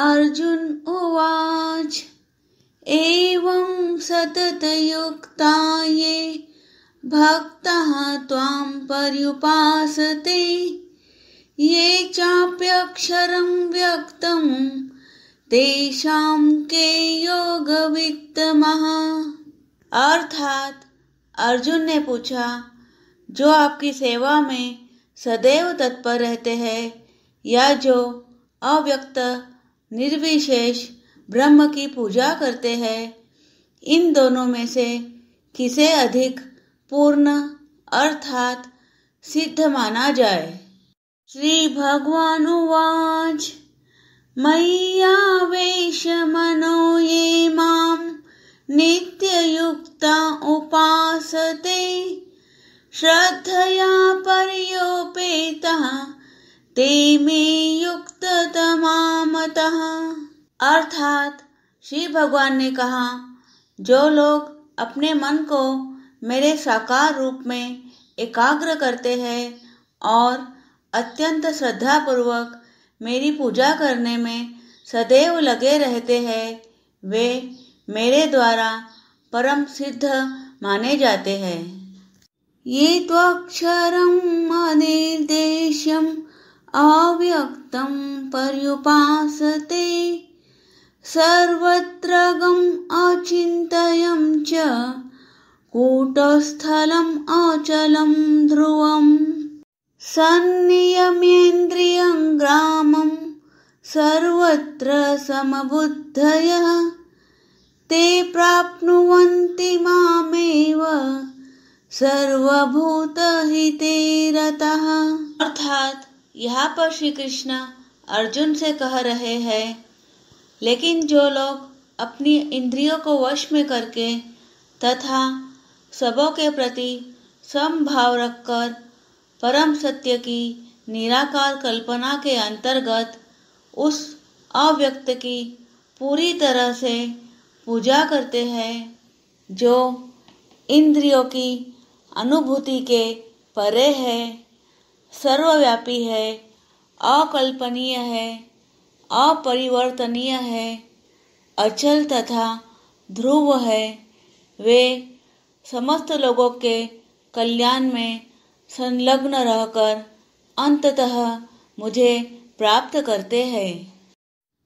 अर्जुन उवाच एवं सततयुक्ता ये भक्तः त्वां पर्युपासते ये चाप्यक्षरं व्यक्तं तेषां के योगवित्तमः अर्थात अर्जुन ने पूछा जो आपकी सेवा में सदैव तत्पर रहते हैं या जो अव्यक्त निर्विशेष ब्रह्म की पूजा करते हैं इन दोनों में से किसे अधिक पूर्ण अर्थात सिद्ध माना जाए श्री भगवान उवाच वेश मनो ये माम युक्ता उपासते श्रद्धया परियोपेता ते मे तमामत अर्थात श्री भगवान ने कहा जो लोग अपने मन को मेरे साकार रूप में एकाग्र करते हैं और अत्यंत श्रद्धा पूर्वक मेरी पूजा करने में सदैव लगे रहते हैं वे मेरे द्वारा परम सिद्ध माने जाते हैं ये त्वक्षरम् अनिर्देश्यम् अव्यक्तं पर्युपासते सर्वत्र गम् अचिन्तयं च कूटस्थलम् अचलं ध्रुवं सन्नियमेन्द्रियं ग्रामं सर्वत्र समबुद्धयः ते प्राप्नुवन्ति मामेव सर्वभूतहितेरतः अर्थात् यहाँ पर श्री कृष्ण अर्जुन से कह रहे हैं लेकिन जो लोग अपनी इंद्रियों को वश में करके तथा सबों के प्रति समभाव रखकर परम सत्य की निराकार कल्पना के अंतर्गत उस अव्यक्त की पूरी तरह से पूजा करते हैं जो इंद्रियों की अनुभूति के परे है सर्वव्यापी है अकल्पनीय है अपरिवर्तनीय है अचल तथा ध्रुव है वे समस्त लोगों के कल्याण में संलग्न रहकर अंततः मुझे प्राप्त करते हैं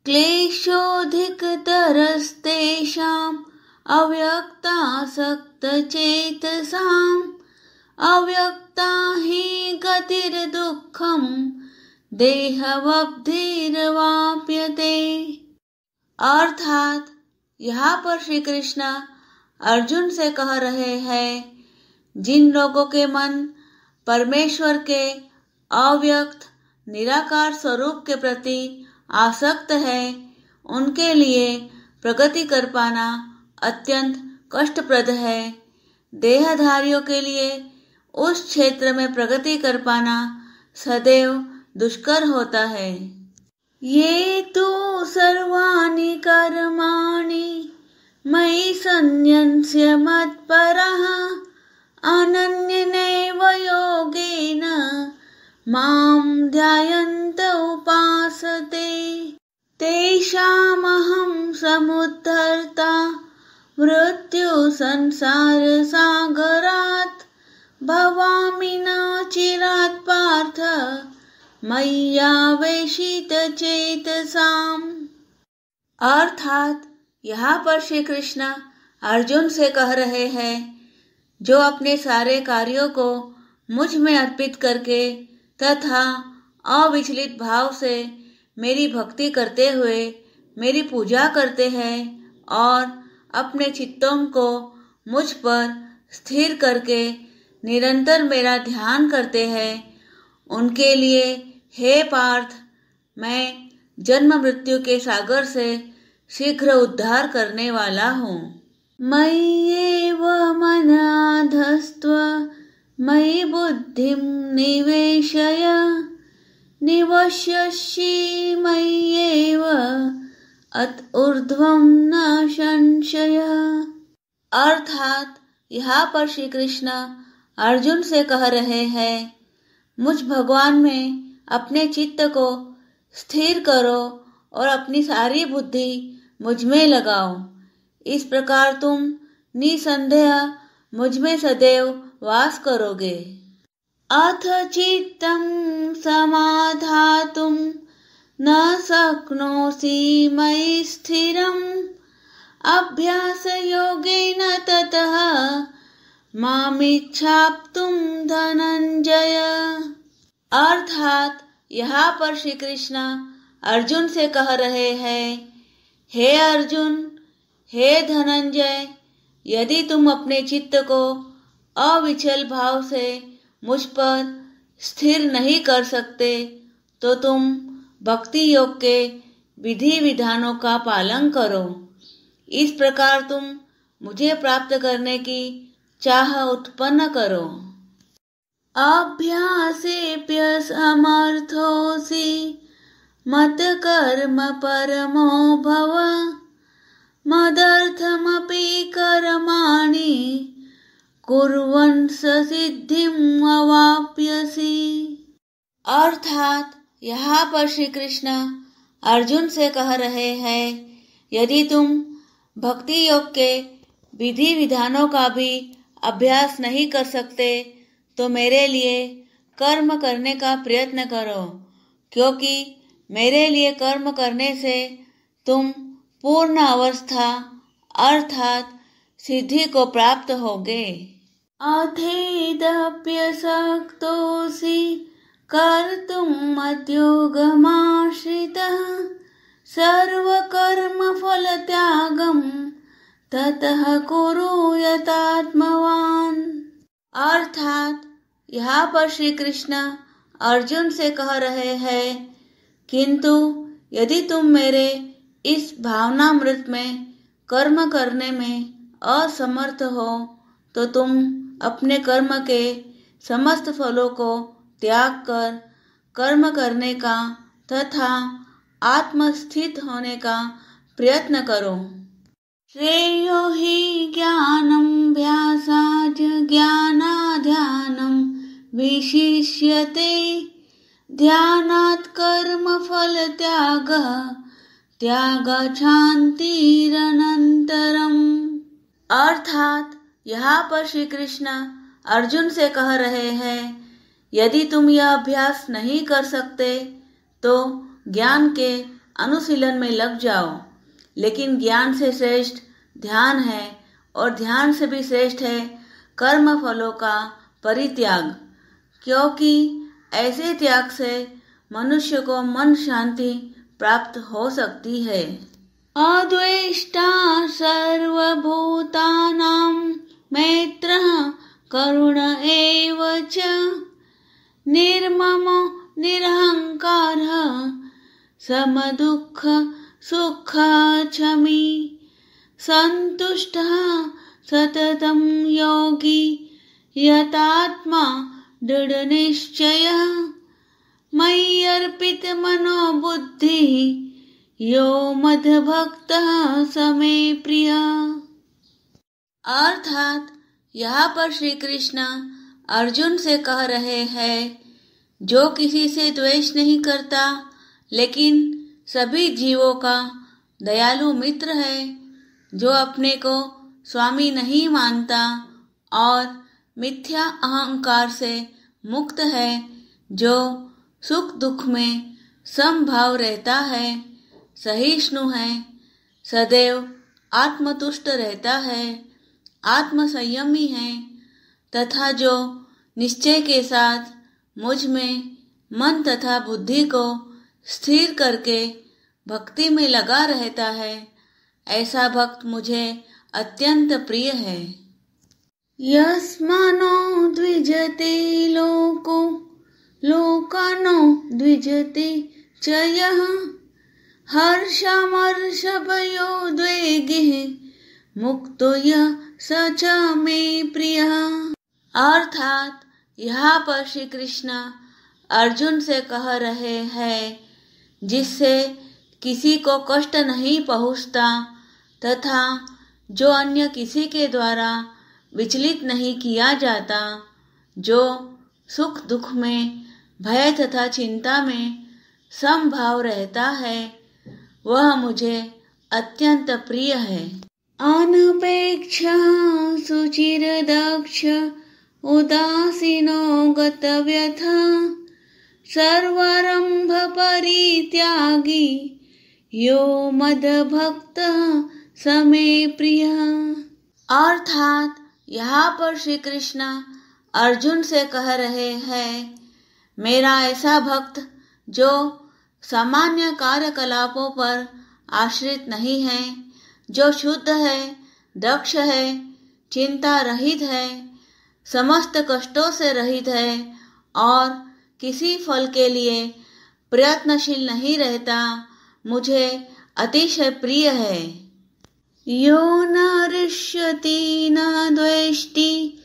क्लेशोऽधिकतरस्तेषाम् अव्यक्तासक्तचेतसाम् अव्यक्त मुक्ता हि गतिर्दुःखम् देहवब्धिर्वाप्यते अर्थात यहाँ पर श्री कृष्ण अर्जुन से कह रहे हैं जिन लोगों के मन परमेश्वर के अव्यक्त निराकार स्वरूप के प्रति आसक्त है उनके लिए प्रगति कर पाना अत्यंत कष्टप्रद है देहधारियों के लिए उस क्षेत्र में प्रगति कर पाना सदैव दुष्कर होता है ये तो सर्वाणी कर्माणि मयि संन्यस्य मत्परः अनन्यनैव योगेन मां ध्यायन्त उपासते तेषामहं समुद्धर्ता सागर भवामि न चिरात् पार्थ चेतसाम अर्थात यहाँ पर श्री कृष्ण अर्जुन से कह रहे हैं जो अपने सारे कार्यों को मुझ में अर्पित करके तथा अविचलित भाव से मेरी भक्ति करते हुए मेरी पूजा करते हैं और अपने चित्तों को मुझ पर स्थिर करके निरंतर मेरा ध्यान करते हैं उनके लिए हे पार्थ मैं जन्म मृत्यु के सागर से शीघ्र उद्धार करने वाला हूँ मय्येव मनाधस्व मई बुद्धिं निवेशय निवश्यसि मई अत ऊर्ध्वं न संशय अर्थात यहाँ पर श्री कृष्ण अर्जुन से कह रहे हैं मुझ भगवान में अपने चित्त को स्थिर करो और अपनी सारी बुद्धि मुझ में लगाओ इस प्रकार तुम निसंदेह मुझ में सदैव वास करोगे अथ समाधा तुम न शक्नोषि अभ्यास योगे न ततः तुम धनंजय अर्थात यहाँ पर श्री कृष्ण अर्जुन से कह रहे हैं हे अर्जुन हे धनंजय यदि तुम अपने चित्त को अविचल भाव से मुझ पर स्थिर नहीं कर सकते तो तुम भक्ति योग के विधि विधानों का पालन करो इस प्रकार तुम मुझे प्राप्त करने की चाह उत्पन्न करो मत कर्म परमो भव मदर्थमपि कर्माणि कुर्वन् सिद्धिम् अवाप्यसि अर्थात यहाँ पर श्री कृष्ण अर्जुन से कह रहे हैं यदि तुम भक्ति योग के विधि विधानों का भी अभ्यास नहीं कर सकते तो मेरे लिए कर्म करने का प्रयत्न करो क्योंकि मेरे लिए कर्म करने से तुम पूर्ण अवस्था अर्थात सिद्धि को प्राप्त होगे सर्व कर्म फल त्यागम ततः कुरु यतात्मवान अर्थात यहाँ पर श्री कृष्ण अर्जुन से कह रहे हैं किंतु यदि तुम मेरे इस भावनामृत में कर्म करने में असमर्थ हो तो तुम अपने कर्म के समस्त फलों को त्याग कर कर्म करने का तथा आत्मस्थित होने का प्रयत्न करो श्रेयो हि ज्ञानं व्यासाद्य ज्ञानाध्यानं विशिष्यते ध्यानात् कर्मफलत्यागः त्यागशान्तिरनन्तरम् अर्थात यहाँ पर श्री कृष्ण अर्जुन से कह रहे हैं यदि तुम यह अभ्यास नहीं कर सकते तो ज्ञान के अनुशीलन में लग जाओ लेकिन ज्ञान से श्रेष्ठ ध्यान है और ध्यान से भी श्रेष्ठ है कर्म फलों का परित्याग क्योंकि ऐसे त्याग से मनुष्य को मन शांति प्राप्त हो सकती है अद्वेष्टा नाम मैत्र करुण एव निरहंकार सम दुख सुख सुखक्षमी सन्तुष्टः सततं योगी यतात्मा दृढनिश्चयः मय्यर्पितमनोबुद्धिः यो मदभक्तः स प्रिय अर्थात यहाँ पर श्री कृष्ण अर्जुन से कह रहे हैं जो किसी से द्वेष नहीं करता लेकिन सभी जीवों का दयालु मित्र है जो अपने को स्वामी नहीं मानता और मिथ्या अहंकार से मुक्त है जो सुख दुख में समभाव रहता है सहिष्णु है सदैव आत्मतुष्ट रहता है आत्मसंयमी है तथा जो निश्चय के साथ मुझ में मन तथा बुद्धि को स्थिर करके भक्ति में लगा रहता है ऐसा भक्त मुझे अत्यंत प्रिय है यस्मानो द्विजते लोको लोकानो द्विजते च यः हर्षमर्षभयो द्वेगिः मुक्तो य स च मे प्रियः अर्थात यहाँ पर श्री कृष्ण अर्जुन से कह रहे हैं जिससे किसी को कष्ट नहीं पहुँचता तथा जो अन्य किसी के द्वारा विचलित नहीं किया जाता जो सुख दुख में भय तथा चिंता में समभाव रहता है वह मुझे अत्यंत प्रिय है अनपेक्ष सुचिर दक्ष उदासीनो गतव्यथा सर्वरम्भ परित्यागी यो मद भक्त समय प्रिय अर्थात यहाँ पर श्री कृष्ण अर्जुन से कह रहे हैं मेरा ऐसा भक्त जो सामान्य कार्यकलापों पर आश्रित नहीं है जो शुद्ध है दक्ष है चिंता रहित है समस्त कष्टों से रहित है और किसी फल के लिए प्रयत्नशील नहीं रहता मुझे अतिशय प्रिय है यो न ऋष्यति न द्वेष्टि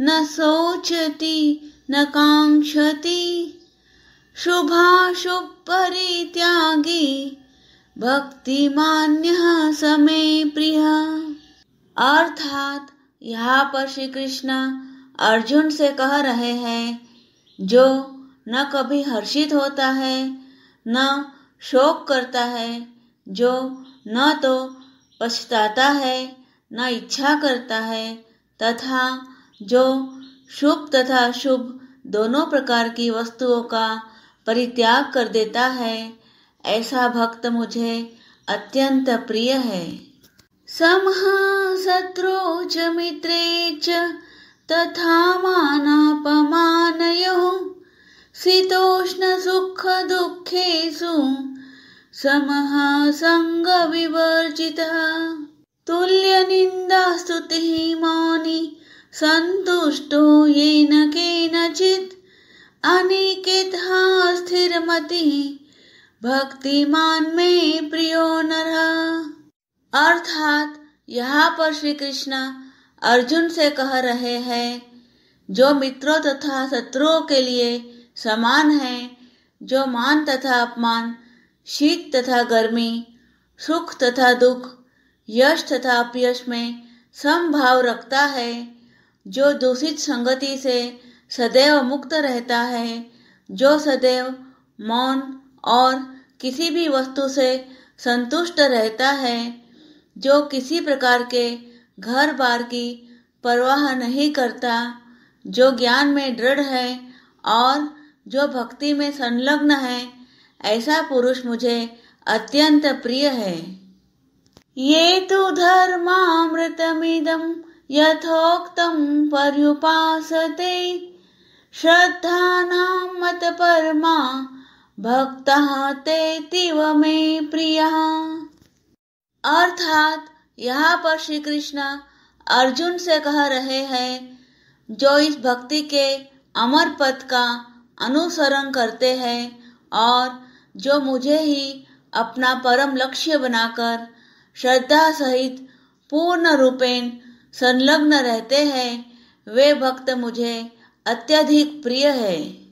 न शोचति न काङ्क्षति परित्यागी भक्तिमान्यः स मे अर्थात यहाँ पर श्री कृष्ण अर्जुन से कह रहे हैं जो न कभी हर्षित होता है न शोक करता है जो न तो पछताता है न इच्छा करता है तथा जो शुभ तथा शुभ दोनों प्रकार की वस्तुओं का परित्याग कर देता है ऐसा भक्त मुझे अत्यंत प्रिय है समहासत्रो च मित्रे च तथा मानापमान शीतोष्ण सुख दुखेषु समः संग विवर्जितः तुल्यनिन्दास्तुतिः मौनि सन्तुष्टो येन केनचित् अनिकेतः स्थिरमतिः भक्तिमान में प्रियो नरः अर्थात यहाँ पर श्री कृष्ण अर्जुन से कह रहे हैं जो मित्रों तथा शत्रुओं के लिए समान है जो मान तथा अपमान शीत तथा गर्मी सुख तथा दुख यश तथा अपयश में समभाव रखता है जो दूषित संगति से सदैव मुक्त रहता है जो सदैव मौन और किसी भी वस्तु से संतुष्ट रहता है जो किसी प्रकार के घर बार की परवाह नहीं करता जो ज्ञान में दृढ़ है और जो भक्ति में संलग्न है ऐसा पुरुष मुझे अत्यंत प्रिय है ये तो धर्मामृतमिदं यथोक्तं पर्युपासते श्रद्धानां मतपरमा भक्तः तेतिव मे प्रियः अर्थात यहाँ पर श्री कृष्ण अर्जुन से कह रहे हैं जो इस भक्ति के अमर पथ का अनुसरण करते हैं और जो मुझे ही अपना परम लक्ष्य बनाकर श्रद्धा सहित पूर्ण रूपेण संलग्न रहते हैं वे भक्त मुझे अत्यधिक प्रिय है